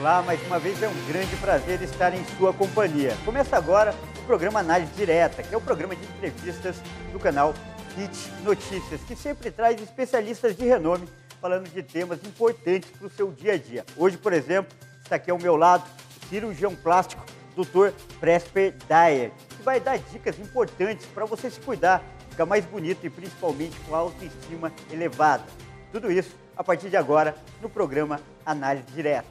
Olá, mais uma vez é um grande prazer estar em sua companhia. Começa agora o programa Análise Direta, que é o programa de entrevistas do canal Hit Notícias, que sempre traz especialistas de renome falando de temas importantes para o seu dia a dia. Hoje, por exemplo, está aqui ao meu lado o cirurgião plástico Dr. Presper Dyer, que vai dar dicas importantes para você se cuidar, ficar mais bonito e principalmente com a autoestima elevada. Tudo isso a partir de agora no programa Análise Direta.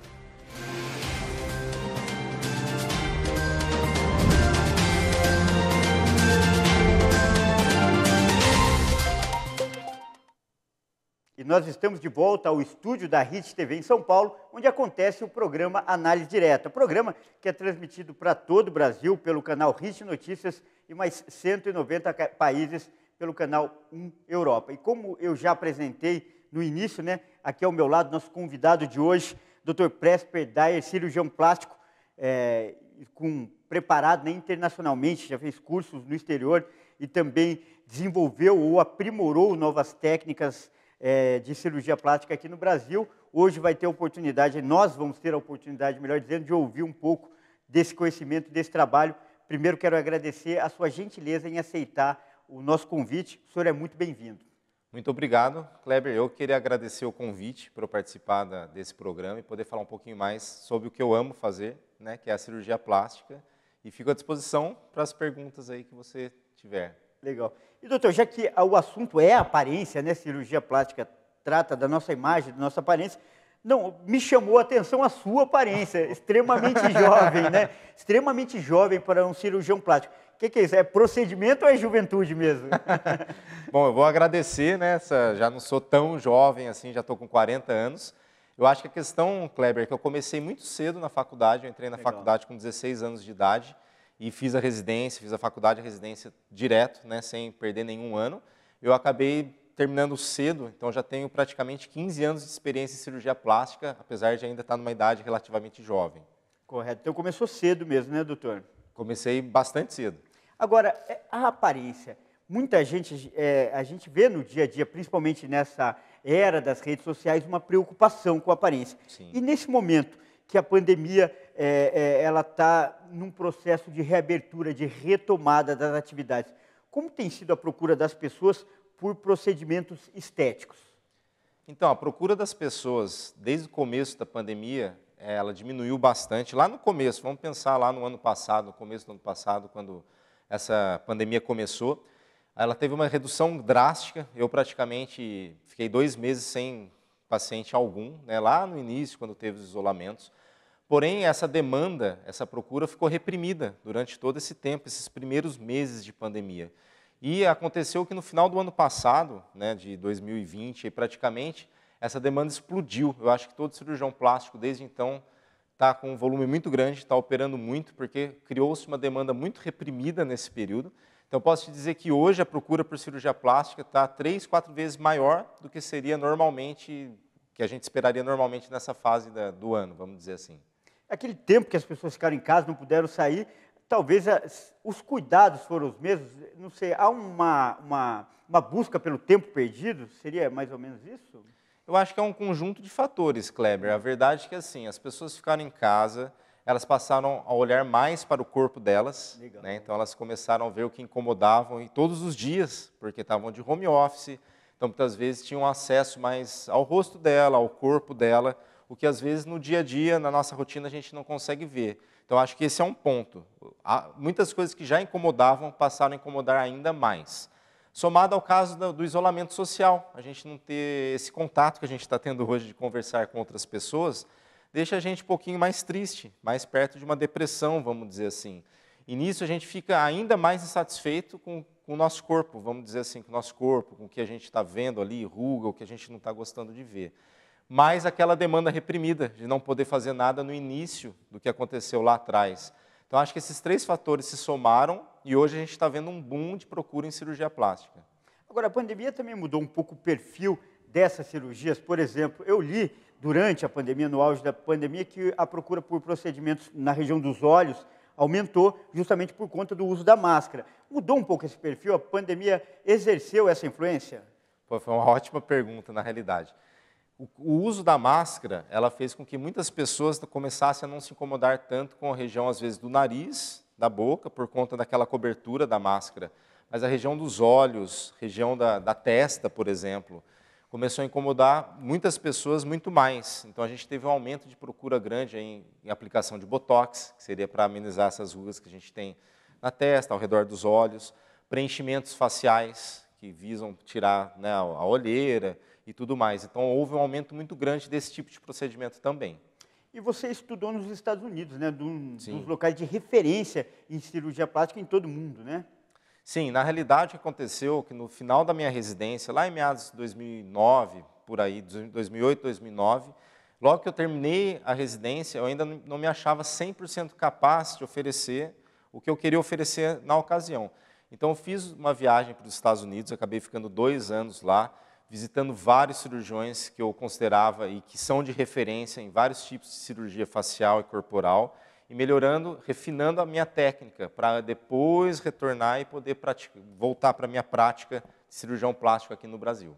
E nós estamos de volta ao estúdio da RIT TV em São Paulo, onde acontece o programa Análise Direta. Programa que é transmitido para todo o Brasil pelo canal RIT Notícias e mais 190 países pelo canal 1 Europa. E como eu já apresentei no início, né, aqui ao meu lado, nosso convidado de hoje Dr. Presper Dyer, cirurgião plástico, é, com, preparado né, internacionalmente, já fez cursos no exterior e também desenvolveu ou aprimorou novas técnicas é, de cirurgia plástica aqui no Brasil. Hoje vai ter a oportunidade, nós vamos ter a oportunidade, melhor dizendo, de ouvir um pouco desse conhecimento, desse trabalho. Primeiro quero agradecer a sua gentileza em aceitar o nosso convite. O senhor é muito bem-vindo. Muito obrigado, Kleber. Eu queria agradecer o convite para eu participar da, desse programa e poder falar um pouquinho mais sobre o que eu amo fazer, né, que é a cirurgia plástica. E fico à disposição para as perguntas aí que você tiver. Legal. E doutor, já que o assunto é aparência, né, cirurgia plástica trata da nossa imagem, da nossa aparência, não, me chamou a atenção a sua aparência, extremamente jovem, né? Extremamente jovem para um cirurgião plástico que, que é isso? É procedimento ou é juventude mesmo? Bom, eu vou agradecer, né? Já não sou tão jovem assim, já estou com 40 anos. Eu acho que a questão, Kleber, é que eu comecei muito cedo na faculdade, eu entrei na Legal. faculdade com 16 anos de idade e fiz a residência, fiz a faculdade, e residência direto, né, sem perder nenhum ano. Eu acabei terminando cedo, então já tenho praticamente 15 anos de experiência em cirurgia plástica, apesar de ainda estar numa idade relativamente jovem. Correto. Então começou cedo mesmo, né, doutor? Comecei bastante cedo. Agora, é, a aparência. Muita gente, é, a gente vê no dia a dia, principalmente nessa era das redes sociais, uma preocupação com a aparência. Sim. E nesse momento que a pandemia é, é, ela está num processo de reabertura, de retomada das atividades, como tem sido a procura das pessoas por procedimentos estéticos? Então, a procura das pessoas desde o começo da pandemia, é, ela diminuiu bastante. Lá no começo, vamos pensar lá no ano passado, no começo do ano passado, quando essa pandemia começou, ela teve uma redução drástica. Eu praticamente fiquei dois meses sem paciente algum, né, lá no início, quando teve os isolamentos. Porém, essa demanda, essa procura ficou reprimida durante todo esse tempo, esses primeiros meses de pandemia. E aconteceu que no final do ano passado, né, de 2020, praticamente, essa demanda explodiu. Eu acho que todo cirurgião plástico, desde então, está com um volume muito grande, está operando muito, porque criou-se uma demanda muito reprimida nesse período. Então, posso te dizer que hoje a procura por cirurgia plástica está três, quatro vezes maior do que seria normalmente, que a gente esperaria normalmente nessa fase da, do ano, vamos dizer assim. É aquele tempo que as pessoas ficaram em casa, não puderam sair, talvez as, os cuidados foram os mesmos, não sei, há uma, uma, uma busca pelo tempo perdido? Seria mais ou menos isso? Eu acho que é um conjunto de fatores, Kleber. A verdade é que assim, as pessoas ficaram em casa, elas passaram a olhar mais para o corpo delas, né? então elas começaram a ver o que incomodavam e todos os dias, porque estavam de home office, então muitas vezes tinham acesso mais ao rosto dela, ao corpo dela, o que às vezes no dia a dia, na nossa rotina, a gente não consegue ver. Então acho que esse é um ponto. Há muitas coisas que já incomodavam passaram a incomodar ainda mais. Somado ao caso do isolamento social, a gente não ter esse contato que a gente está tendo hoje de conversar com outras pessoas, deixa a gente um pouquinho mais triste, mais perto de uma depressão, vamos dizer assim. E nisso a gente fica ainda mais insatisfeito com, com o nosso corpo, vamos dizer assim, com o nosso corpo, com o que a gente está vendo ali, ruga, o que a gente não está gostando de ver. mais aquela demanda reprimida, de não poder fazer nada no início do que aconteceu lá atrás. Então acho que esses três fatores se somaram e hoje a gente está vendo um boom de procura em cirurgia plástica. Agora, a pandemia também mudou um pouco o perfil dessas cirurgias. Por exemplo, eu li durante a pandemia, no auge da pandemia, que a procura por procedimentos na região dos olhos aumentou justamente por conta do uso da máscara. Mudou um pouco esse perfil? A pandemia exerceu essa influência? Pô, foi uma ótima pergunta, na realidade. O, o uso da máscara, ela fez com que muitas pessoas começassem a não se incomodar tanto com a região, às vezes, do nariz da boca, por conta daquela cobertura da máscara, mas a região dos olhos, região da, da testa, por exemplo, começou a incomodar muitas pessoas muito mais. Então a gente teve um aumento de procura grande em, em aplicação de botox, que seria para amenizar essas rugas que a gente tem na testa, ao redor dos olhos, preenchimentos faciais que visam tirar né, a olheira e tudo mais. Então houve um aumento muito grande desse tipo de procedimento também. E você estudou nos Estados Unidos, né? Um dos locais de referência em cirurgia plástica em todo o mundo, né? Sim, na realidade aconteceu que no final da minha residência, lá em meados de 2009, por aí, 2008, 2009, logo que eu terminei a residência, eu ainda não me achava 100% capaz de oferecer o que eu queria oferecer na ocasião. Então eu fiz uma viagem para os Estados Unidos, acabei ficando dois anos lá, visitando vários cirurgiões que eu considerava e que são de referência em vários tipos de cirurgia facial e corporal, e melhorando, refinando a minha técnica, para depois retornar e poder praticar, voltar para a minha prática de cirurgião plástico aqui no Brasil.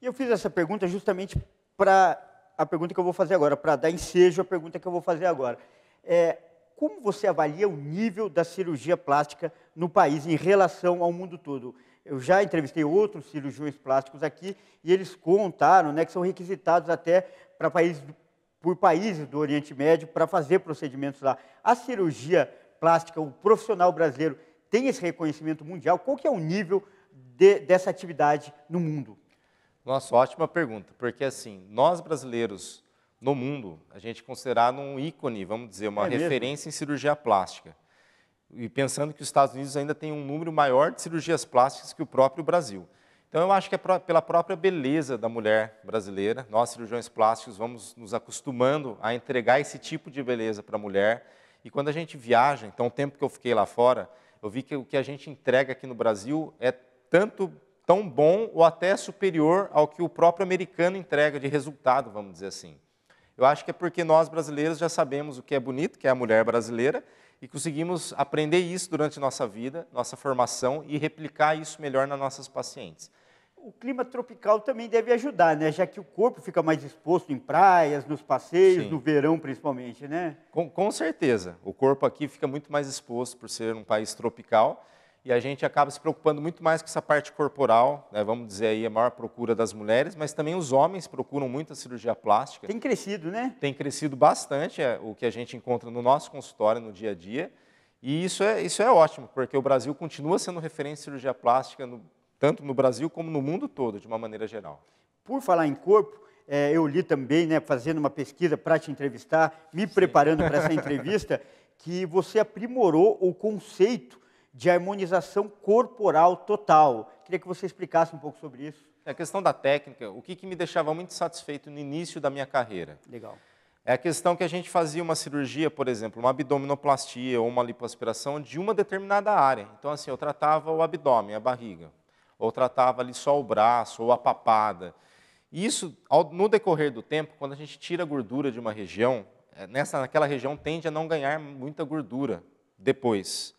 E eu fiz essa pergunta justamente para a pergunta que eu vou fazer agora, para dar ensejo à pergunta que eu vou fazer agora. É, como você avalia o nível da cirurgia plástica no país em relação ao mundo todo? Eu já entrevistei outros cirurgiões plásticos aqui e eles contaram né, que são requisitados até para países por países do Oriente Médio para fazer procedimentos lá. A cirurgia plástica, o profissional brasileiro tem esse reconhecimento mundial? Qual que é o nível de, dessa atividade no mundo? Nossa, ótima pergunta, porque assim, nós brasileiros no mundo, a gente é considerado um ícone, vamos dizer, uma é referência mesmo? em cirurgia plástica e pensando que os Estados Unidos ainda tem um número maior de cirurgias plásticas que o próprio Brasil. Então, eu acho que é pela própria beleza da mulher brasileira, nós cirurgiões plásticos vamos nos acostumando a entregar esse tipo de beleza para a mulher. E quando a gente viaja, então, o tempo que eu fiquei lá fora, eu vi que o que a gente entrega aqui no Brasil é tanto tão bom ou até superior ao que o próprio americano entrega de resultado, vamos dizer assim. Eu acho que é porque nós brasileiros já sabemos o que é bonito, que é a mulher brasileira, e conseguimos aprender isso durante nossa vida, nossa formação e replicar isso melhor nas nossas pacientes. O clima tropical também deve ajudar, né? Já que o corpo fica mais exposto em praias, nos passeios, Sim. no verão principalmente, né? Com, com certeza. O corpo aqui fica muito mais exposto por ser um país tropical e a gente acaba se preocupando muito mais com essa parte corporal, né? vamos dizer aí a maior procura das mulheres, mas também os homens procuram muito a cirurgia plástica. Tem crescido, né? Tem crescido bastante é, o que a gente encontra no nosso consultório no dia a dia. E isso é, isso é ótimo, porque o Brasil continua sendo referência em cirurgia plástica, no, tanto no Brasil como no mundo todo, de uma maneira geral. Por falar em corpo, é, eu li também, né, fazendo uma pesquisa para te entrevistar, me Sim. preparando para essa entrevista, que você aprimorou o conceito de harmonização corporal total. Queria que você explicasse um pouco sobre isso. É, a questão da técnica, o que, que me deixava muito satisfeito no início da minha carreira. Legal. É a questão que a gente fazia uma cirurgia, por exemplo, uma abdominoplastia ou uma lipoaspiração de uma determinada área. Então, assim, eu tratava o abdômen, a barriga, ou tratava ali só o braço, ou a papada. E isso, ao, no decorrer do tempo, quando a gente tira a gordura de uma região, é, nessa, naquela região tende a não ganhar muita gordura depois.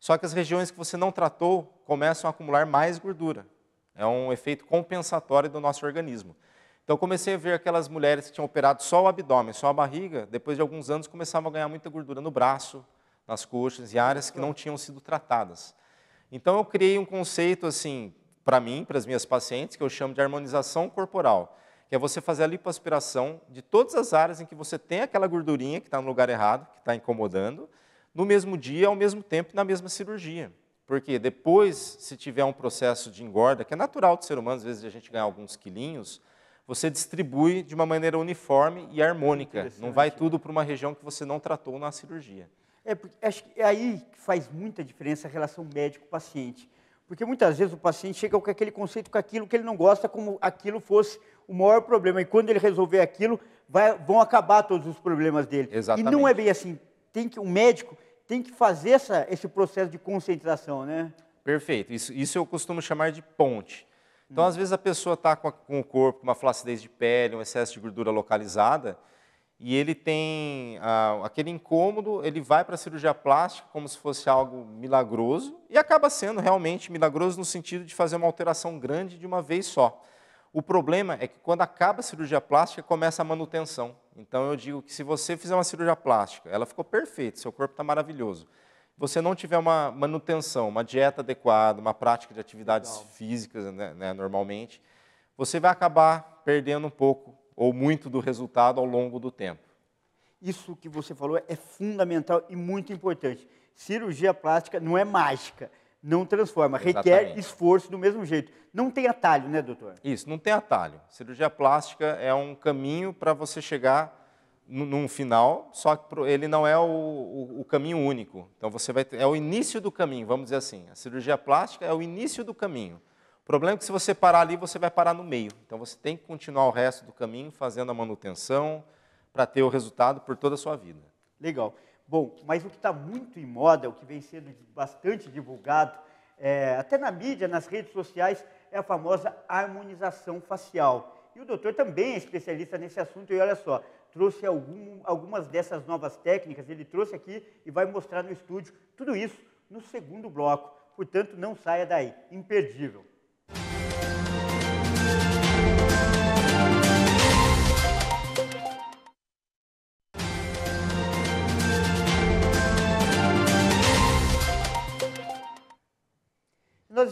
Só que as regiões que você não tratou começam a acumular mais gordura. É um efeito compensatório do nosso organismo. Então comecei a ver aquelas mulheres que tinham operado só o abdômen, só a barriga, depois de alguns anos começavam a ganhar muita gordura no braço, nas coxas e áreas que não tinham sido tratadas. Então eu criei um conceito assim, para mim, para as minhas pacientes, que eu chamo de harmonização corporal, que é você fazer a lipoaspiração de todas as áreas em que você tem aquela gordurinha que está no lugar errado, que está incomodando, no mesmo dia, ao mesmo tempo, na mesma cirurgia. Porque depois, se tiver um processo de engorda, que é natural do ser humano, às vezes a gente ganhar alguns quilinhos, você distribui de uma maneira uniforme e harmônica. Não vai tudo para uma região que você não tratou na cirurgia. É, porque acho que é aí que faz muita diferença a relação médico-paciente. Porque muitas vezes o paciente chega com aquele conceito, com aquilo que ele não gosta, como aquilo fosse o maior problema. E quando ele resolver aquilo, vai, vão acabar todos os problemas dele. Exatamente. E não é bem assim. Tem que um médico tem que fazer essa, esse processo de conscientização, né? Perfeito. Isso, isso eu costumo chamar de ponte. Então, hum. às vezes, a pessoa está com, com, o corpo, com uma flacidez de pele, um excesso de gordura localizada, e ele tem ah, aquele incômodo, ele vai para a cirurgia plástica como se fosse algo milagroso, e acaba sendo realmente milagroso no sentido de fazer uma alteração grande de uma vez só. O problema é que quando acaba a cirurgia plástica, começa a manutenção. Então eu digo que se você fizer uma cirurgia plástica, ela ficou perfeita, seu corpo está maravilhoso. Você não tiver uma manutenção, uma dieta adequada, uma prática de atividades Legal. físicas, né, né, normalmente, você vai acabar perdendo um pouco ou muito do resultado ao longo do tempo. Isso que você falou é fundamental e muito importante. Cirurgia plástica não é mágica não transforma. Exatamente. Requer esforço do mesmo jeito. Não tem atalho, né, doutor? Isso, não tem atalho. Cirurgia plástica é um caminho para você chegar num final, só que ele não é o, o, o, caminho único. Então você vai é o início do caminho, vamos dizer assim. A cirurgia plástica é o início do caminho. O problema é que se você parar ali, você vai parar no meio. Então você tem que continuar o resto do caminho fazendo a manutenção para ter o resultado por toda a sua vida. Legal. Bom, mas o que está muito em moda, o que vem sendo bastante divulgado, é, até na mídia, nas redes sociais, é a famosa harmonização facial. E o doutor também é especialista nesse assunto, e olha só, trouxe algum, algumas dessas novas técnicas, ele trouxe aqui e vai mostrar no estúdio tudo isso no segundo bloco. Portanto, não saia daí, imperdível.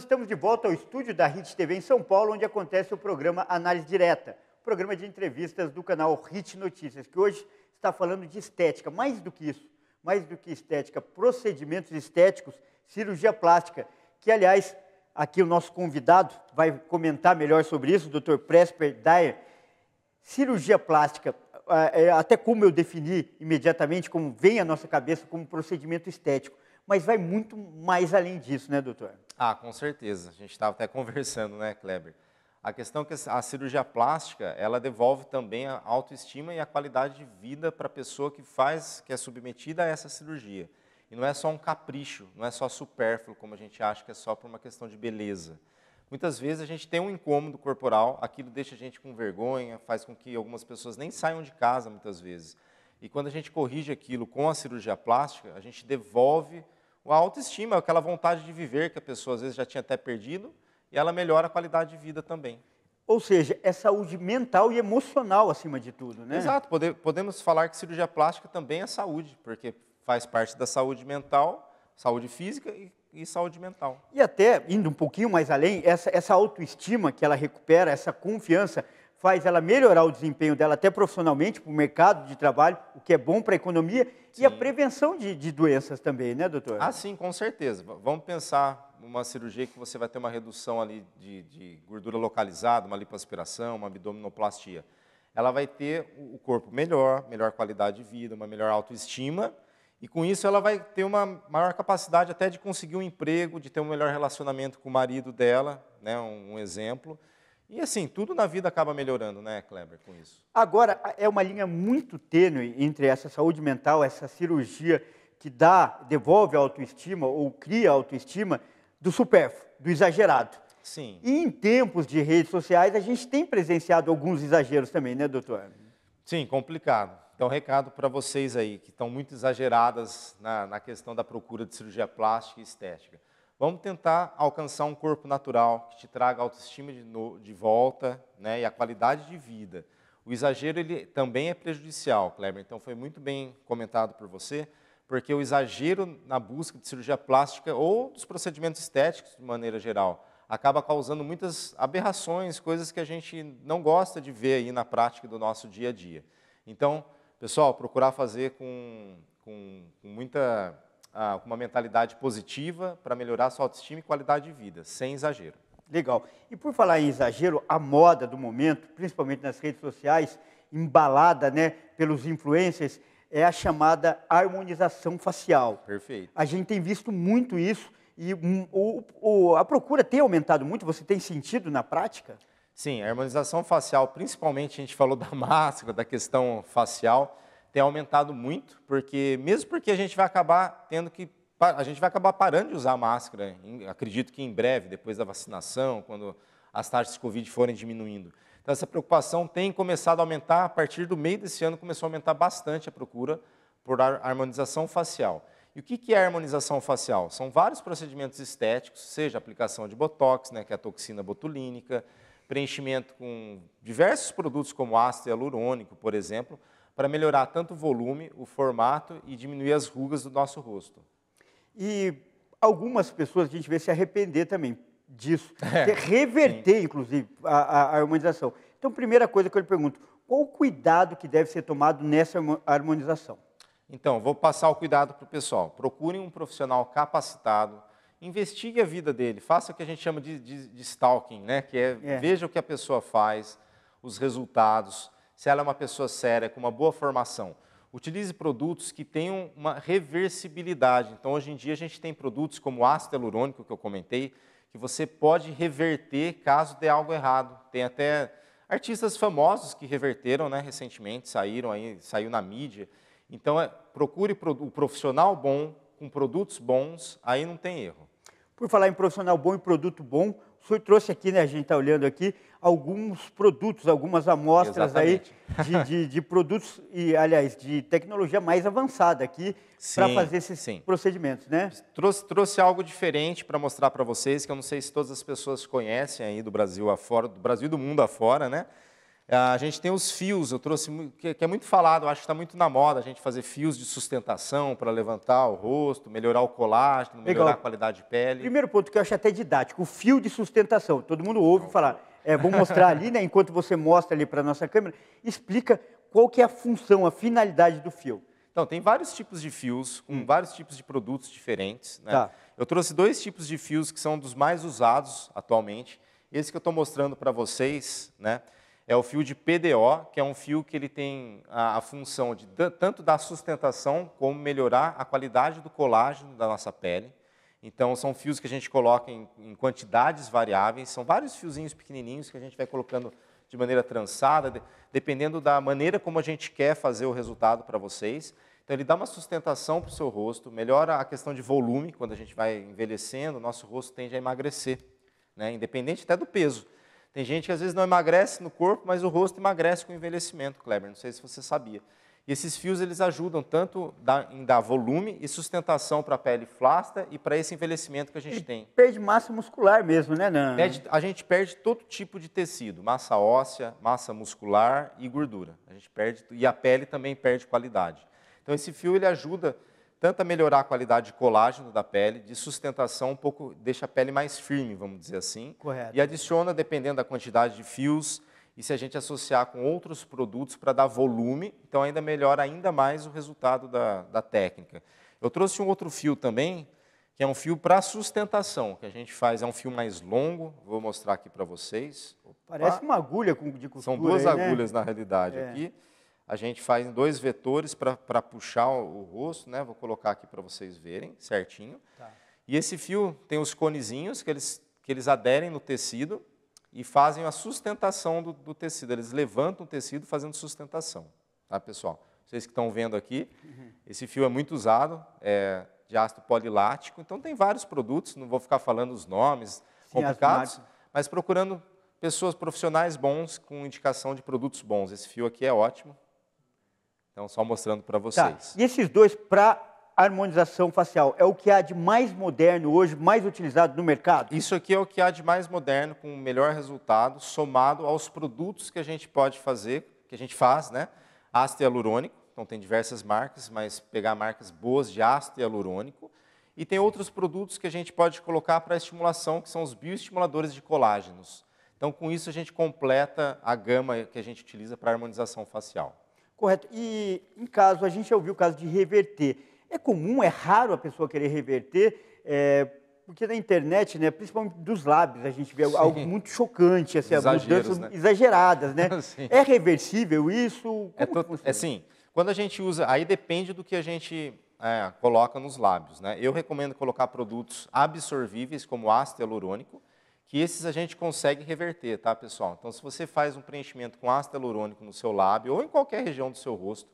estamos de volta ao estúdio da Hit TV em São Paulo, onde acontece o programa Análise Direta, programa de entrevistas do canal Hit Notícias, que hoje está falando de estética, mais do que isso, mais do que estética, procedimentos estéticos, cirurgia plástica, que aliás, aqui o nosso convidado vai comentar melhor sobre isso, o Dr. Presper Dyer. Cirurgia plástica, é, até como eu defini imediatamente, como vem à nossa cabeça como procedimento estético, mas vai muito mais além disso, né, doutor? Ah, com certeza. A gente estava até conversando, né, Kleber? A questão é que a cirurgia plástica, ela devolve também a autoestima e a qualidade de vida para a pessoa que faz, que é submetida a essa cirurgia. E não é só um capricho, não é só supérfluo, como a gente acha que é só por uma questão de beleza. Muitas vezes a gente tem um incômodo corporal, aquilo deixa a gente com vergonha, faz com que algumas pessoas nem saiam de casa muitas vezes. E quando a gente corrige aquilo com a cirurgia plástica, a gente devolve a autoestima é aquela vontade de viver que a pessoa às vezes já tinha até perdido e ela melhora a qualidade de vida também. Ou seja, é saúde mental e emocional acima de tudo, né? Exato. Pode, podemos falar que cirurgia plástica também é saúde, porque faz parte da saúde mental, saúde física e, e saúde mental. E até, indo um pouquinho mais além, essa, essa autoestima que ela recupera, essa confiança, faz ela melhorar o desempenho dela até profissionalmente, para o mercado de trabalho, o que é bom para a economia sim. e a prevenção de, de, doenças também, né, doutor? Ah, sim, com certeza. Vamos pensar numa cirurgia que você vai ter uma redução ali de, de gordura localizada, uma lipoaspiração, uma abdominoplastia. Ela vai ter o corpo melhor, melhor qualidade de vida, uma melhor autoestima e com isso ela vai ter uma maior capacidade até de conseguir um emprego, de ter um melhor relacionamento com o marido dela, né, um, um exemplo e assim, tudo na vida acaba melhorando, né, Kleber, com isso? Agora, é uma linha muito tênue entre essa saúde mental, essa cirurgia que dá, devolve a autoestima ou cria a autoestima do supérfluo, do exagerado. Sim. E em tempos de redes sociais, a gente tem presenciado alguns exageros também, né, doutor? Sim, complicado. Então, recado para vocês aí que estão muito exageradas na, na questão da procura de cirurgia plástica e estética. Vamos tentar alcançar um corpo natural que te traga autoestima de, no, de volta né, e a qualidade de vida. O exagero ele também é prejudicial, Kleber. Então foi muito bem comentado por você, porque o exagero na busca de cirurgia plástica ou dos procedimentos estéticos de maneira geral acaba causando muitas aberrações, coisas que a gente não gosta de ver aí na prática do nosso dia a dia. Então, pessoal, procurar fazer com, com, com muita ah, uma mentalidade positiva para melhorar sua autoestima e qualidade de vida, sem exagero. Legal. E por falar em exagero, a moda do momento, principalmente nas redes sociais, embalada né, pelos influencers, é a chamada harmonização facial. Perfeito. A gente tem visto muito isso e hum, o, o, a procura tem aumentado muito. Você tem sentido na prática? Sim, a harmonização facial, principalmente a gente falou da máscara, da questão facial, tem aumentado muito, porque mesmo porque a gente vai acabar tendo que a gente vai acabar parando de usar máscara, acredito que em breve, depois da vacinação, quando as taxas de Covid forem diminuindo. Então, essa preocupação tem começado a aumentar, a partir do meio desse ano começou a aumentar bastante a procura por harmonização facial. E o que é harmonização facial? São vários procedimentos estéticos, seja aplicação de botox, né, que é a toxina botulínica, preenchimento com diversos produtos como ácido hialurônico, por exemplo, para melhorar tanto o volume, o formato e diminuir as rugas do nosso rosto. E algumas pessoas a gente vê se arrepender também disso, é, é, reverter, sim. inclusive, a, a, harmonização. Então, primeira coisa que eu lhe pergunto, qual o cuidado que deve ser tomado nessa harmonização? Então, vou passar o cuidado para o pessoal. Procurem um profissional capacitado, investigue a vida dele, faça o que a gente chama de, de, de stalking, né? que é, é, veja o que a pessoa faz, os resultados, se ela é uma pessoa séria, com uma boa formação, utilize produtos que tenham uma reversibilidade. Então, hoje em dia, a gente tem produtos como o ácido hialurônico, que eu comentei, que você pode reverter caso dê algo errado. Tem até artistas famosos que reverteram né, recentemente, saíram aí, saiu na mídia. Então, é, procure o profissional bom, com produtos bons, aí não tem erro. Por falar em profissional bom e produto bom, o senhor trouxe aqui, né, a gente está olhando aqui, alguns produtos, algumas amostras Exatamente. aí de, de, de, produtos e, aliás, de tecnologia mais avançada aqui para fazer esses sim. procedimentos, né? Trouxe, trouxe algo diferente para mostrar para vocês, que eu não sei se todas as pessoas conhecem aí do Brasil afora, do Brasil e do mundo afora, né? Ah, a gente tem os fios, eu trouxe, que é muito falado, acho que está muito na moda a gente fazer fios de sustentação para levantar o rosto, melhorar o colágeno, melhorar Legal. a qualidade de pele. Primeiro ponto que eu acho até didático, o fio de sustentação. Todo mundo ouve falar. É, vou mostrar ali, né? Enquanto você mostra ali para a nossa câmera, explica qual que é a função, a finalidade do fio. Então, tem vários tipos de fios, com hum. vários tipos de produtos diferentes. Né? Tá. Eu trouxe dois tipos de fios que são dos mais usados atualmente. Esse que eu estou mostrando para vocês né, é o fio de PDO, que é um fio que ele tem a, a função de tanto da sustentação como melhorar a qualidade do colágeno da nossa pele. Então, são fios que a gente coloca em, em, quantidades variáveis, são vários fiozinhos pequenininhos que a gente vai colocando de maneira trançada, de, dependendo da maneira como a gente quer fazer o resultado para vocês. Então, ele dá uma sustentação para o seu rosto, melhora a questão de volume, quando a gente vai envelhecendo, nosso rosto tende a emagrecer, né? independente até do peso. Tem gente que às vezes não emagrece no corpo, mas o rosto emagrece com o envelhecimento, Kleber, não sei se você sabia. E esses fios eles ajudam tanto em dar volume e sustentação para a pele flácida e para esse envelhecimento que a gente e tem. Perde massa muscular mesmo, né, Nan? Perde, a gente perde todo tipo de tecido, massa óssea, massa muscular e gordura. A gente perde e a pele também perde qualidade. Então esse fio ele ajuda tanto a melhorar a qualidade de colágeno da pele, de sustentação, um pouco deixa a pele mais firme, vamos dizer assim. Correto. E adiciona, dependendo da quantidade de fios, e se a gente associar com outros produtos para dar volume, então ainda melhora ainda mais o resultado da, da técnica. Eu trouxe um outro fio também, que é um fio para sustentação, que a gente faz, é um fio mais longo, vou mostrar aqui para vocês. Parece uma agulha de costura. São duas aí, né? agulhas, né? na realidade, é. aqui. A gente faz em dois vetores para puxar o, o, rosto, né? Vou colocar aqui para vocês verem certinho. Tá. E esse fio tem os conezinhos que eles, que eles aderem no tecido e fazem a sustentação do, do tecido. Eles levantam o tecido fazendo sustentação, tá, pessoal? Vocês que estão vendo aqui, esse fio é muito usado, é de ácido polilático. Então, tem vários produtos, não vou ficar falando os nomes Sim, complicados, mas procurando pessoas profissionais bons com indicação de produtos bons. Esse fio aqui é ótimo. Então, só mostrando para tá, vocês. Tá. E esses dois, para harmonização facial. É o que há de mais moderno hoje, mais utilizado no mercado? Isso aqui é o que há de mais moderno, com o melhor resultado, somado aos produtos que a gente pode fazer, que a gente faz, né? Ácido hialurônico, então tem diversas marcas, mas pegar marcas boas de ácido hialurônico. E tem outros produtos que a gente pode colocar para estimulação, que são os bioestimuladores de colágenos. Então, com isso, a gente completa a gama que a gente utiliza para harmonização facial. Correto. E, em caso, a gente já ouviu o caso de reverter. É comum, é raro a pessoa querer reverter, é, porque na internet, né, principalmente dos lábios, a gente vê Sim. algo muito chocante, assim, mudanças né? exageradas, né? é reversível isso? Como é, to... é sim. Quando a gente usa, aí depende do que a gente é, coloca nos lábios, né? Eu recomendo colocar produtos absorvíveis, como ácido hialurônico, que esses a gente consegue reverter, tá, pessoal? Então, se você faz um preenchimento com ácido hialurônico no seu lábio ou em qualquer região do seu rosto,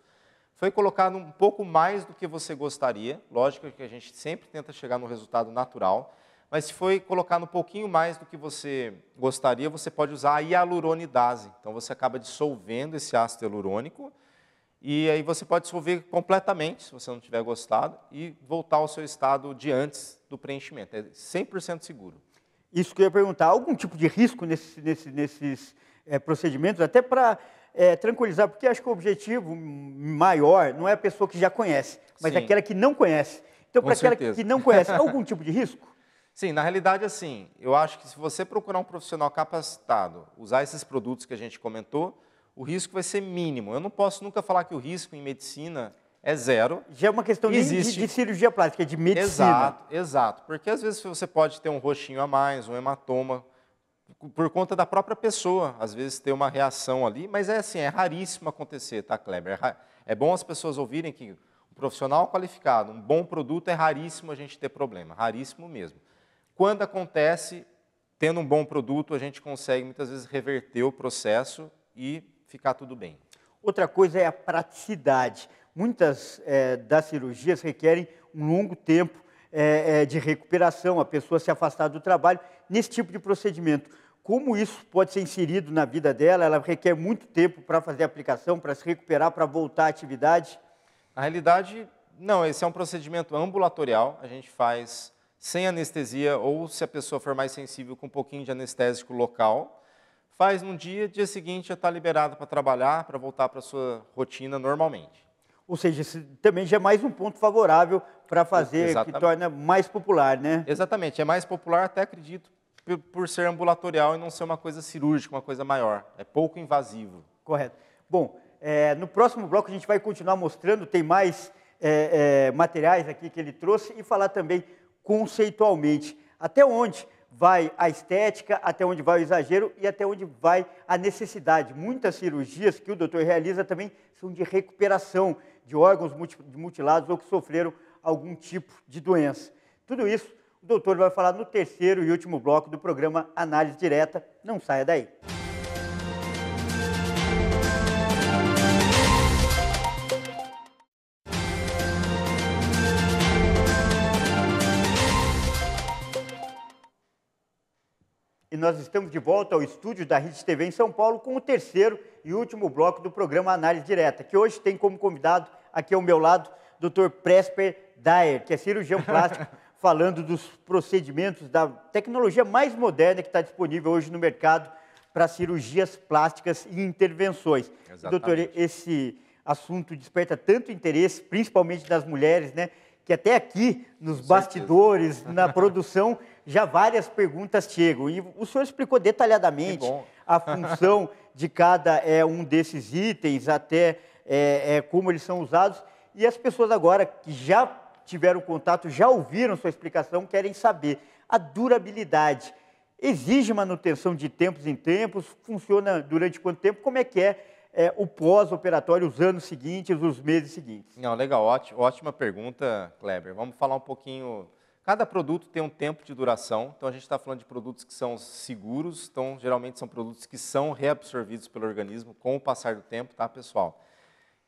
foi colocado um pouco mais do que você gostaria, lógico que a gente sempre tenta chegar no resultado natural, mas se foi colocar um pouquinho mais do que você gostaria, você pode usar a hialuronidase. Então você acaba dissolvendo esse ácido hialurônico e aí você pode dissolver completamente, se você não tiver gostado, e voltar ao seu estado de antes do preenchimento. É 100% seguro. Isso que eu ia perguntar, algum tipo de risco nesse, nesse, nesses é, procedimentos, até para é, tranquilizar, porque acho que o objetivo maior não é a pessoa que já conhece, mas Sim. aquela que não conhece. Então, para aquela que não conhece, algum tipo de risco? Sim, na realidade, assim, eu acho que se você procurar um profissional capacitado, usar esses produtos que a gente comentou, o risco vai ser mínimo. Eu não posso nunca falar que o risco em medicina é zero. Já é uma questão Existe... de, de, cirurgia plástica, é de medicina. Exato, exato. Porque às vezes você pode ter um roxinho a mais, um hematoma, por conta da própria pessoa, às vezes ter uma reação ali, mas é assim, é raríssimo acontecer, tá, Kleber? É, é, bom as pessoas ouvirem que um profissional qualificado, um bom produto, é raríssimo a gente ter problema, raríssimo mesmo. Quando acontece, tendo um bom produto, a gente consegue muitas vezes reverter o processo e ficar tudo bem. Outra coisa é a praticidade. Muitas é, das cirurgias requerem um longo tempo é, de recuperação, a pessoa se afastar do trabalho nesse tipo de procedimento como isso pode ser inserido na vida dela? Ela requer muito tempo para fazer a aplicação, para se recuperar, para voltar à atividade? Na realidade, não. Esse é um procedimento ambulatorial. A gente faz sem anestesia ou, se a pessoa for mais sensível, com um pouquinho de anestésico local. Faz num dia, dia seguinte já está liberado para trabalhar, para voltar para sua rotina normalmente. Ou seja, também já é mais um ponto favorável para fazer, Exatamente. que torna mais popular, né? Exatamente, é mais popular até, acredito, por ser ambulatorial e não ser uma coisa cirúrgica, uma coisa maior. É pouco invasivo. Correto. Bom, é, no próximo bloco a gente vai continuar mostrando, tem mais é, é, materiais aqui que ele trouxe e falar também conceitualmente. Até onde vai a estética, até onde vai o exagero e até onde vai a necessidade. Muitas cirurgias que o doutor realiza também são de recuperação de órgãos mutilados ou que sofreram algum tipo de doença. Tudo isso o doutor vai falar no terceiro e último bloco do programa Análise Direta. Não saia daí. E nós estamos de volta ao estúdio da Rede TV em São Paulo com o terceiro e último bloco do programa Análise Direta, que hoje tem como convidado aqui ao meu lado Dr. Presper Dyer, que é cirurgião plástico falando dos procedimentos da tecnologia mais moderna que está disponível hoje no mercado para cirurgias plásticas e intervenções. Exatamente. Doutor, esse assunto desperta tanto interesse, principalmente das mulheres, né? Que até aqui, nos Com bastidores, certeza. na produção, já várias perguntas chegam. E o senhor explicou detalhadamente a função de cada é, um desses itens, até é, é, como eles são usados. E as pessoas agora que já tiveram contato, já ouviram sua explicação, querem saber. A durabilidade exige manutenção de tempos em tempos, funciona durante quanto tempo, como é que é, é o pós-operatório, os anos seguintes, os meses seguintes? Não, legal, ótima pergunta, Kleber. Vamos falar um pouquinho. Cada produto tem um tempo de duração, então a gente está falando de produtos que são seguros, então geralmente são produtos que são reabsorvidos pelo organismo com o passar do tempo, tá, pessoal?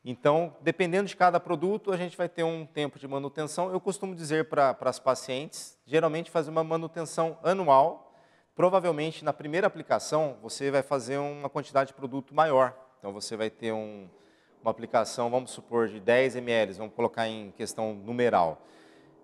Então, dependendo de cada produto, a gente vai ter um tempo de manutenção. Eu costumo dizer para as pacientes, geralmente fazer uma manutenção anual. Provavelmente, na primeira aplicação, você vai fazer uma quantidade de produto maior. Então, você vai ter um, uma aplicação, vamos supor, de 10 ml, vamos colocar em questão numeral.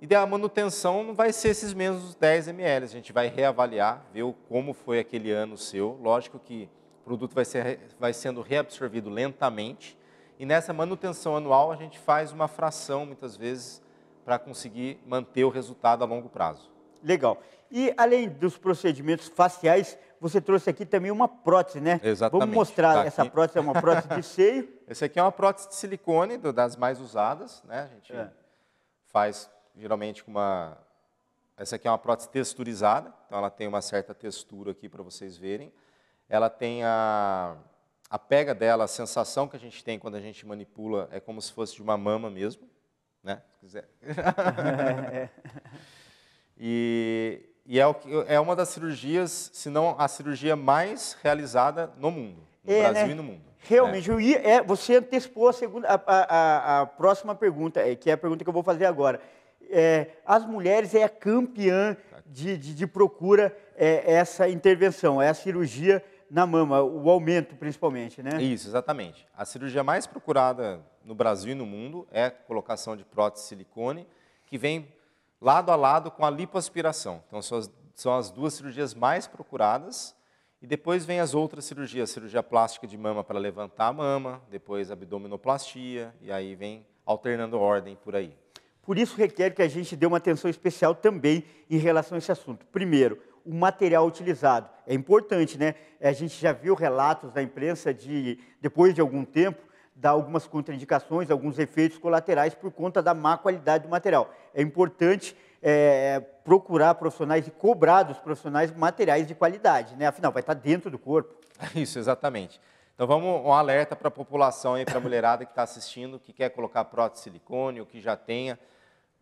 E a manutenção não vai ser esses mesmos 10 ml. A gente vai reavaliar, ver como foi aquele ano seu. Lógico que o produto vai, ser, vai sendo reabsorvido lentamente, e nessa manutenção anual a gente faz uma fração muitas vezes para conseguir manter o resultado a longo prazo. Legal. E além dos procedimentos faciais, você trouxe aqui também uma prótese, né? Exatamente. Vamos mostrar. Tá Essa prótese é uma prótese de seio. essa aqui é uma prótese de silicone, das mais usadas, né? A gente é. faz geralmente com uma. Essa aqui é uma prótese texturizada, então ela tem uma certa textura aqui para vocês verem. Ela tem a a pega dela, a sensação que a gente tem quando a gente manipula é como se fosse de uma mama mesmo, né? Se quiser. e, e é, o, é, uma das cirurgias, se não a cirurgia mais realizada no mundo, no é, Brasil né? e no mundo. Né? Realmente, né? ia, é, você antecipou a, segunda, a, a, a, próxima pergunta, é, que é a pergunta que eu vou fazer agora. É, as mulheres é a campeã de, de, de procura é, essa intervenção, é a cirurgia na mama, o aumento principalmente, né? Isso, exatamente. A cirurgia mais procurada no Brasil e no mundo é a colocação de prótese silicone, que vem lado a lado com a lipoaspiração. Então, são as, são as duas cirurgias mais procuradas. E depois vem as outras cirurgias, cirurgia plástica de mama para levantar a mama, depois abdominoplastia, e aí vem alternando ordem por aí. Por isso requer que a gente dê uma atenção especial também em relação a esse assunto. Primeiro, o material utilizado. É importante, né? A gente já viu relatos da imprensa de, depois de algum tempo, dar algumas contraindicações, alguns efeitos colaterais por conta da má qualidade do material. É importante é, procurar profissionais e cobrar dos profissionais materiais de qualidade, né? Afinal, vai estar dentro do corpo. Isso, exatamente. Então vamos um alerta para a população e para a mulherada que está assistindo, que quer colocar prótese de silicone ou que já tenha.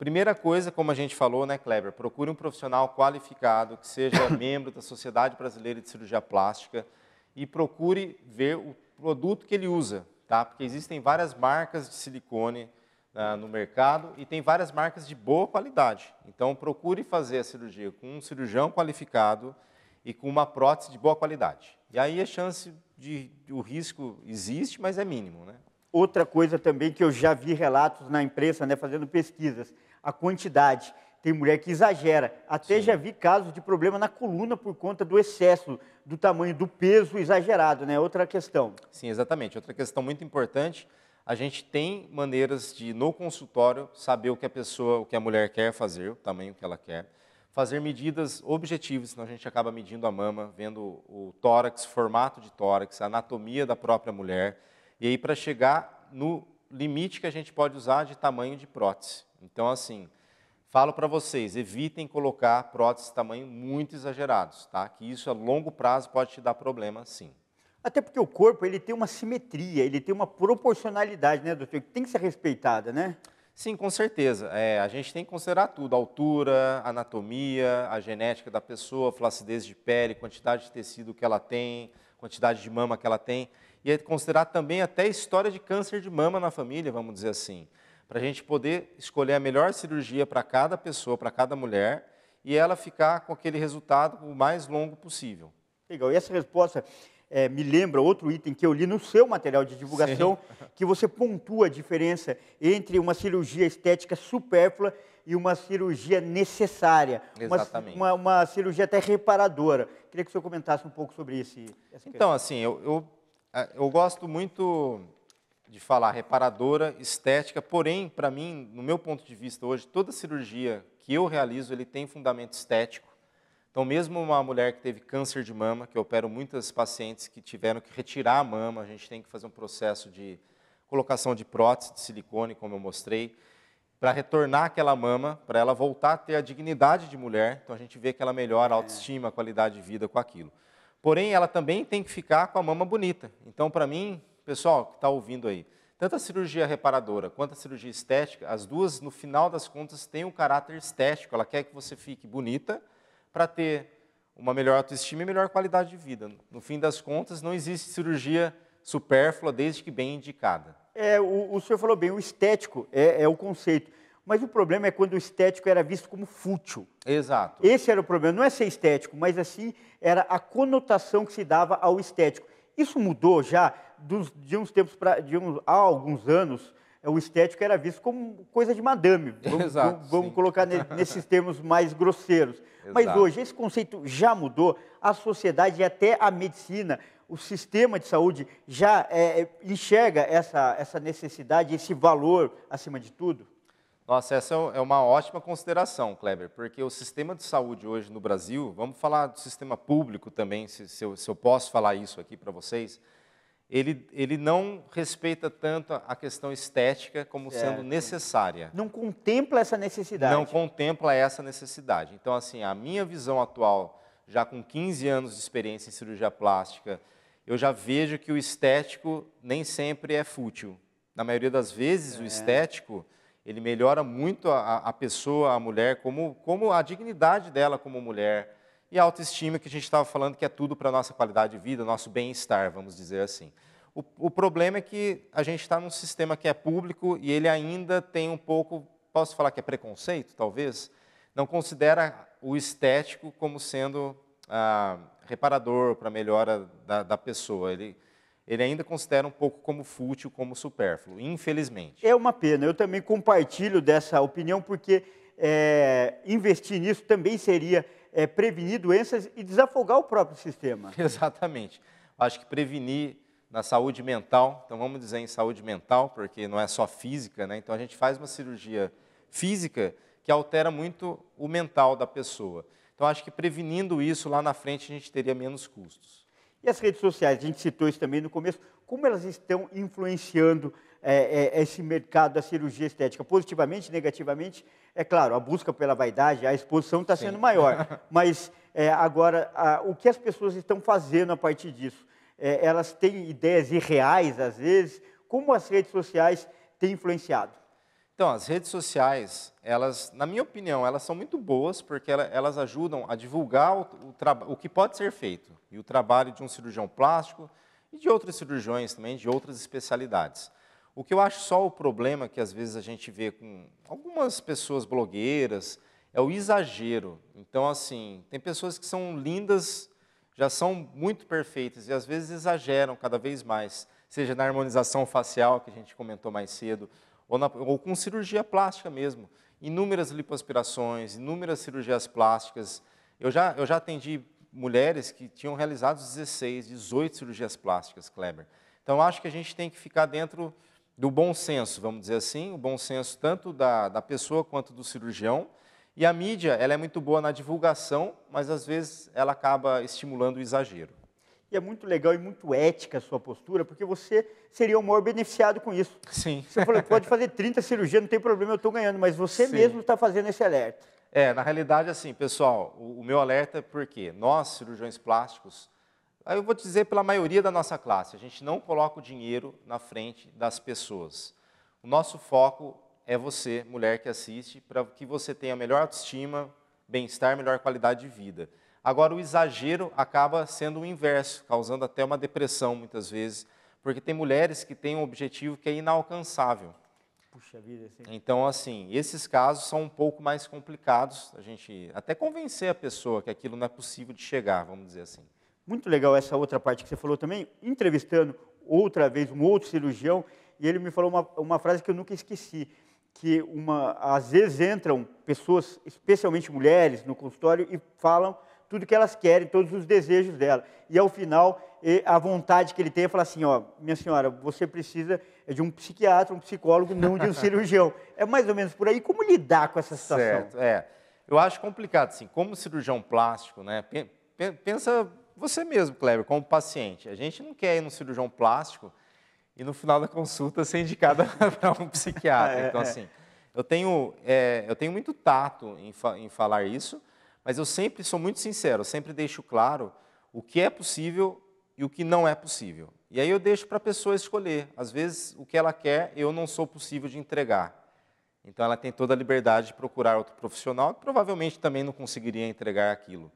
Primeira coisa, como a gente falou, né, Kleber? Procure um profissional qualificado que seja membro da Sociedade Brasileira de Cirurgia Plástica e procure ver o produto que ele usa, tá? Porque existem várias marcas de silicone uh, no mercado e tem várias marcas de boa qualidade. Então, procure fazer a cirurgia com um cirurgião qualificado e com uma prótese de boa qualidade. E aí a chance de, de o risco existe, mas é mínimo, né? Outra coisa também que eu já vi relatos na imprensa, né, fazendo pesquisas a quantidade. Tem mulher que exagera. Até Sim. já vi casos de problema na coluna por conta do excesso, do tamanho, do peso exagerado, né? Outra questão. Sim, exatamente. Outra questão muito importante. A gente tem maneiras de, no consultório, saber o que a pessoa, o que a mulher quer fazer, o tamanho que ela quer. Fazer medidas objetivas, senão a gente acaba medindo a mama, vendo o tórax, formato de tórax, a anatomia da própria mulher. E aí, para chegar no limite que a gente pode usar de tamanho de prótese. Então, assim, falo para vocês, evitem colocar próteses tamanho muito exagerados, tá? Que isso a longo prazo pode te dar problema, sim. Até porque o corpo ele tem uma simetria, ele tem uma proporcionalidade, né, doutor? Que tem que ser respeitada, né? Sim, com certeza. É, a gente tem que considerar tudo: a altura, a anatomia, a genética da pessoa, a flacidez de pele, quantidade de tecido que ela tem, quantidade de mama que ela tem. E é considerar também até a história de câncer de mama na família, vamos dizer assim para a gente poder escolher a melhor cirurgia para cada pessoa, para cada mulher, e ela ficar com aquele resultado o mais longo possível. Legal. E essa resposta é, me lembra outro item que eu li no seu material de divulgação, Sim. que você pontua a diferença entre uma cirurgia estética supérflua e uma cirurgia necessária. Exatamente. Uma, uma, uma cirurgia até reparadora. Queria que o senhor comentasse um pouco sobre esse. então, questão. assim, eu, eu, eu gosto muito de falar reparadora, estética, porém, para mim, no meu ponto de vista hoje, toda cirurgia que eu realizo, ele tem fundamento estético. Então, mesmo uma mulher que teve câncer de mama, que eu opero muitas pacientes que tiveram que retirar a mama, a gente tem que fazer um processo de colocação de prótese de silicone, como eu mostrei, para retornar aquela mama, para ela voltar a ter a dignidade de mulher. Então, a gente vê que ela melhora a é. autoestima, a qualidade de vida com aquilo. Porém, ela também tem que ficar com a mama bonita. Então, para mim, Pessoal que está ouvindo aí, tanto a cirurgia reparadora quanto a cirurgia estética, as duas, no final das contas, têm um caráter estético. Ela quer que você fique bonita para ter uma melhor autoestima e melhor qualidade de vida. No fim das contas, não existe cirurgia supérflua desde que bem indicada. É, o, o senhor falou bem, o estético é, é o conceito. Mas o problema é quando o estético era visto como fútil. Exato. Esse era o problema. Não é ser estético, mas assim era a conotação que se dava ao estético. Isso mudou já? de uns tempos para de uns, há alguns anos, é, o estético era visto como coisa de madame. Vamos, Exato, vamos, vamos colocar nesses termos mais grosseiros. Exato. Mas hoje esse conceito já mudou, a sociedade e até a medicina, o sistema de saúde já é, é enxerga essa, essa necessidade, esse valor acima de tudo? Nossa, essa é, é uma ótima consideração, Kleber, porque o sistema de saúde hoje no Brasil, vamos falar do sistema público também, se, se, eu, se eu posso falar isso aqui para vocês, ele, ele não respeita tanto a questão estética como sendo necessária. Não contempla essa necessidade. Não contempla essa necessidade. Então, assim, a minha visão atual, já com 15 anos de experiência em cirurgia plástica, eu já vejo que o estético nem sempre é fútil. Na maioria das vezes, é. o estético, ele melhora muito a, a pessoa, a mulher, como, como a dignidade dela como mulher, e a autoestima que a gente estava falando que é tudo para a nossa qualidade de vida, nosso bem-estar, vamos dizer assim. O, o, problema é que a gente está num sistema que é público e ele ainda tem um pouco, posso falar que é preconceito, talvez, não considera o estético como sendo ah, reparador para a melhora da, da pessoa. Ele, ele ainda considera um pouco como fútil, como supérfluo, infelizmente. É uma pena. Eu também compartilho dessa opinião, porque é, investir nisso também seria é, prevenir doenças e desafogar o próprio sistema. Exatamente. Acho que prevenir na saúde mental, então vamos dizer em saúde mental, porque não é só física, né? Então a gente faz uma cirurgia física que altera muito o mental da pessoa. Então acho que prevenindo isso lá na frente a gente teria menos custos. E as redes sociais, a gente citou isso também no começo, como elas estão influenciando é, é, esse mercado da cirurgia estética? Positivamente, negativamente? É claro, a busca pela vaidade, a exposição está sendo maior. Mas é, agora, a, o que as pessoas estão fazendo a partir disso? É, elas têm ideias irreais, às vezes. Como as redes sociais têm influenciado? Então, as redes sociais, elas, na minha opinião, elas são muito boas porque elas ajudam a divulgar o, o, o, que pode ser feito e o trabalho de um cirurgião plástico e de outros cirurgiões também, de outras especialidades. O que eu acho só o problema que às vezes a gente vê com algumas pessoas blogueiras é o exagero. Então, assim, tem pessoas que são lindas, já são muito perfeitas e às vezes exageram cada vez mais, seja na harmonização facial, que a gente comentou mais cedo, ou, na, ou com cirurgia plástica mesmo. Inúmeras lipoaspirações, inúmeras cirurgias plásticas. Eu já, eu já atendi mulheres que tinham realizado 16, 18 cirurgias plásticas, Kleber. Então, acho que a gente tem que ficar dentro do bom senso, vamos dizer assim, o bom senso tanto da, da pessoa quanto do cirurgião. E a mídia, ela é muito boa na divulgação, mas às vezes ela acaba estimulando o exagero. E é muito legal e muito ética a sua postura, porque você seria o maior beneficiado com isso. Sim. Você falou, pode fazer 30 cirurgias, não tem problema, eu estou ganhando, mas você Sim. mesmo está fazendo esse alerta. É, na realidade, assim, pessoal, o, o meu alerta é porque nós, cirurgiões plásticos, Aí eu vou dizer pela maioria da nossa classe, a gente não coloca o dinheiro na frente das pessoas. O nosso foco é você, mulher que assiste, para que você tenha melhor autoestima, bem-estar, melhor qualidade de vida. Agora, o exagero acaba sendo o inverso, causando até uma depressão muitas vezes, porque tem mulheres que têm um objetivo que é inalcançável. Puxa vida, Então, assim, esses casos são um pouco mais complicados, a gente até convencer a pessoa que aquilo não é possível de chegar, vamos dizer assim. Muito legal essa outra parte que você falou também, entrevistando outra vez um outro cirurgião, e ele me falou uma, uma frase que eu nunca esqueci, que uma, às vezes entram pessoas, especialmente mulheres, no consultório e falam tudo que elas querem, todos os desejos dela. E ao final, a vontade que ele tem é falar assim, ó, minha senhora, você precisa é de um psiquiatra, um psicólogo, não de um cirurgião. É mais ou menos por aí. Como lidar com essa situação? Certo, é. Eu acho complicado, assim, como cirurgião plástico, né? Pensa você mesmo, Kleber, como paciente. A gente não quer ir no cirurgião plástico e no final da consulta ser indicada para um psiquiatra. É, então, é. assim, eu tenho, é, eu tenho muito tato em, fa em falar isso, mas eu sempre sou muito sincero, eu sempre deixo claro o que é possível e o que não é possível. E aí eu deixo para a pessoa escolher. Às vezes, o que ela quer, eu não sou possível de entregar. Então, ela tem toda a liberdade de procurar outro profissional, que provavelmente também não conseguiria entregar aquilo.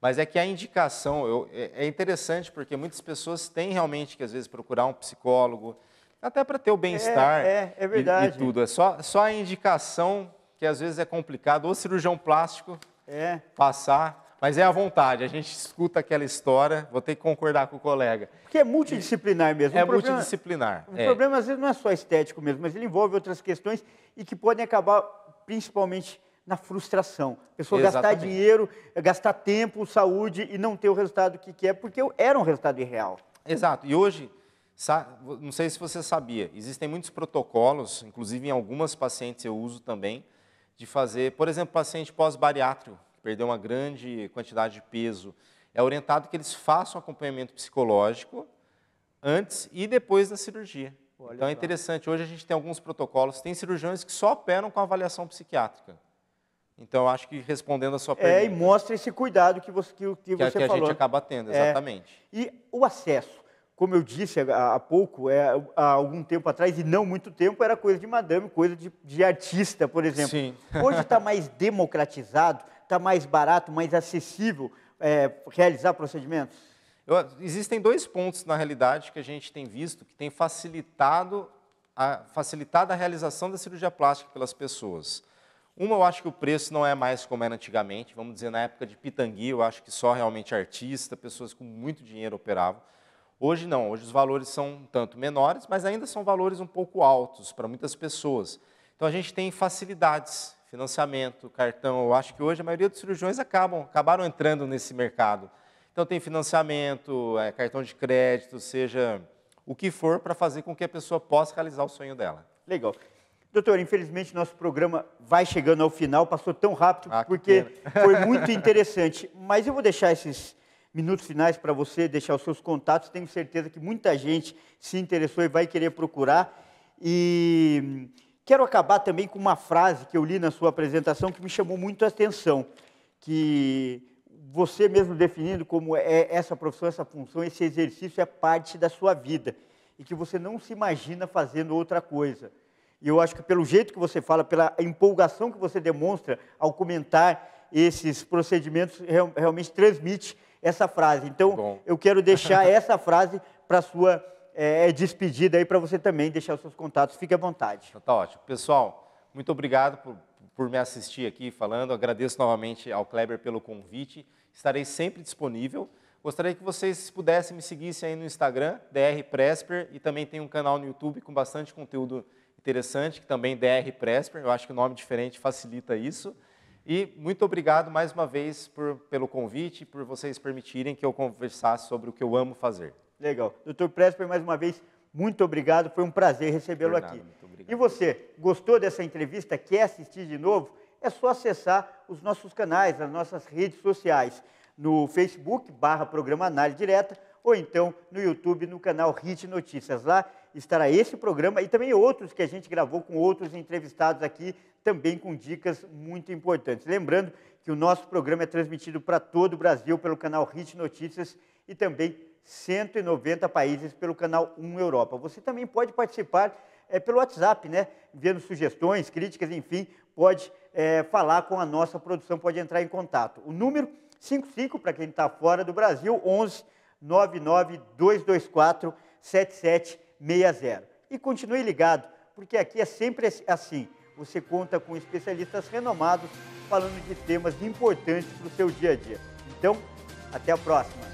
Mas é que a indicação eu, é, é interessante porque muitas pessoas têm realmente que às vezes procurar um psicólogo, até para ter o bem-estar é, é, é verdade. E, e, tudo. É só, só a indicação que às vezes é complicado, ou cirurgião plástico é. passar. Mas é à vontade, a gente escuta aquela história, vou ter que concordar com o colega. Porque é multidisciplinar mesmo. É problema, multidisciplinar. O é. problema às vezes não é só estético mesmo, mas ele envolve outras questões e que podem acabar principalmente na frustração. A pessoa Exatamente. gastar dinheiro, gastar tempo, saúde e não ter o resultado que quer, porque era um resultado irreal. Exato. E hoje, não sei se você sabia, existem muitos protocolos, inclusive em algumas pacientes eu uso também, de fazer, por exemplo, paciente pós-bariátrico, que perdeu uma grande quantidade de peso, é orientado que eles façam acompanhamento psicológico antes e depois da cirurgia. Olha então é interessante, hoje a gente tem alguns protocolos, tem cirurgiões que só operam com avaliação psiquiátrica. Então, acho que respondendo a sua pergunta. É, e mostra esse cuidado que você, que, que, que é você é, que falou. Que a gente acaba tendo, é. exatamente. É. E o acesso, como eu disse há, há pouco, é, há algum tempo atrás, e não muito tempo, era coisa de madame, coisa de, de artista, por exemplo. Sim. Hoje está mais democratizado, está mais barato, mais acessível é, realizar procedimentos? Eu, existem dois pontos, na realidade, que a gente tem visto que tem facilitado a, facilitado a realização da cirurgia plástica pelas pessoas. Uma, eu acho que o preço não é mais como era antigamente, vamos dizer, na época de Pitangui, eu acho que só realmente artista, pessoas com muito dinheiro operavam. Hoje não, hoje os valores são um tanto menores, mas ainda são valores um pouco altos para muitas pessoas. Então a gente tem facilidades, financiamento, cartão. Eu acho que hoje a maioria dos cirurgiões acabam, acabaram entrando nesse mercado. Então tem financiamento, é, cartão de crédito, seja o que for para fazer com que a pessoa possa realizar o sonho dela. Legal. Doutor, infelizmente nosso programa vai chegando ao final, passou tão rápido ah, porque foi muito interessante. Mas eu vou deixar esses minutos finais para você, deixar os seus contatos. Tenho certeza que muita gente se interessou e vai querer procurar. E quero acabar também com uma frase que eu li na sua apresentação que me chamou muito a atenção, que você mesmo definindo como é essa profissão, essa função, esse exercício é parte da sua vida e que você não se imagina fazendo outra coisa. E eu acho que pelo jeito que você fala, pela empolgação que você demonstra ao comentar esses procedimentos, real, realmente transmite essa frase. Então, Bom. eu quero deixar essa frase para sua é, é, despedida aí, para você também deixar os seus contatos. Fique à vontade. Tá ótimo. Pessoal, muito obrigado por, por me assistir aqui falando. Agradeço novamente ao Kleber pelo convite. Estarei sempre disponível. Gostaria que vocês pudessem me seguissem aí no Instagram, drpresper, e também tem um canal no YouTube com bastante conteúdo interessante, que também DR Presper, eu acho que o nome diferente facilita isso. E muito obrigado mais uma vez por, pelo convite, por vocês permitirem que eu conversasse sobre o que eu amo fazer. Legal. Doutor Presper, mais uma vez, muito obrigado, foi um prazer recebê-lo aqui. E você, gostou dessa entrevista, quer assistir de novo? É só acessar os nossos canais, as nossas redes sociais, no Facebook, barra Programa Análise Direta, ou então no YouTube, no canal Hit Notícias. Lá estará esse programa e também outros que a gente gravou com outros entrevistados aqui, também com dicas muito importantes. Lembrando que o nosso programa é transmitido para todo o Brasil pelo canal Hit Notícias e também 190 países pelo canal 1 Europa. Você também pode participar é, pelo WhatsApp, né? vendo sugestões, críticas, enfim, pode é, falar com a nossa produção, pode entrar em contato. O número 55 para quem está fora do Brasil, 11 99 224 77 60. E continue ligado, porque aqui é sempre assim. Você conta com especialistas renomados falando de temas importantes para o seu dia a dia. Então, até a próxima!